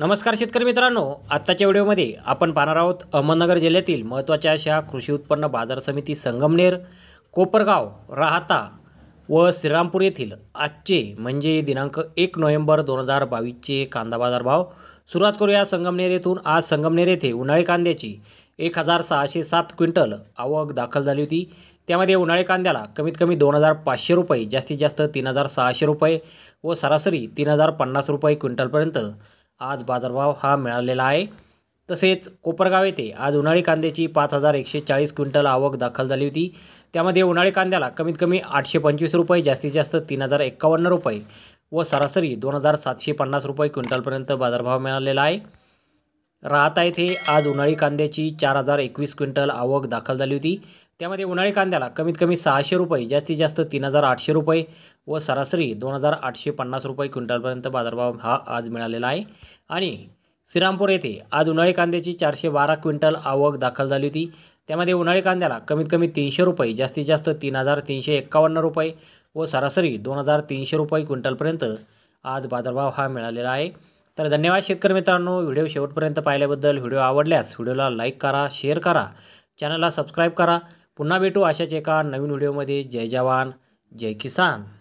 नमस्कार शेतकरी मित्रांनो आत्ताच्या व्हिडिओमध्ये आपण पाहणार आहोत अहमदनगर जिल्ह्यातील महत्त्वाच्या अशा कृषी उत्पन्न बाजार समिती संगमनेर कोपरगाव राहता व श्रीरामपूर येथील आजचे म्हणजे दिनांक एक नोव्हेंबर दोन हजार बावीसचे कांदा बाजार भाव सुरुवात करूया संगमनेर येथून आज संगमनेर येथे उन्हाळी कांद्याची एक हजार सहाशे सात क्विंटल आवक दाखल झाली होती त्यामध्ये उन्हाळी कांद्याला कमीत कमी दोन हजार पाचशे रुपये जास्तीत जास्त तीन हजार सहाशे रुपये व सरासरी तीन हजार पन्नास रुपये क्विंटलपर्यंत आज बाजारभाव हा मिळालेला आहे तसेच कोपरगाव येथे आज उन्हाळी कांद्याची पाच हजार एकशे चाळीस क्विंटल आवक दाखल झाली होती त्यामध्ये उन्हाळी कांद्याला कमीत कमी आठशे पंचवीस रुपये जास्तीत जास्त तीन हजार एक्कावन्न रुपये व सरासरी दोन हजार सातशे पन्नास रुपये क्विंटलपर्यंत बाजारभाव मिळालेला आहे राहता येथे आज उन्हाळी कांद्याची चार हजार एकवीस क्विंटल आवक दाखल झाली होती त्यामध्ये उन्हाळी कांद्याला कमीत कमी सहाशे रुपये जास्तीत जास्त तीन हजार आठशे रुपये व सरासरी दोन हजार आठशे पन्नास रुपये क्विंटलपर्यंत बाजारभाव हा आज मिळालेला आहे आणि श्रीरामपूर येथे आज उन्हाळी कांद्याची चारशे बारा क्विंटल आवक दाखल झाली होती त्यामध्ये उन्हाळी कांद्याला कमीत कमी तीनशे रुपये जास्तीत जास्त तीन हजार तीनशे एक्कावन्न रुपये व सरासरी दोन हजार तीनशे रुपये क्विंटलपर्यंत आज बाजारभाव हा मिळालेला आहे तर धन्यवाद शेतकरी मित्रांनो व्हिडिओ शेवटपर्यंत पाहिल्याबद्दल व्हिडिओ आवडल्यास व्हिडिओला लाईक करा शेअर करा चॅनलला सबस्क्राईब करा पुन्हा भेटू अशाच एका नवीन व्हिडिओमध्ये जय जवान जय किसान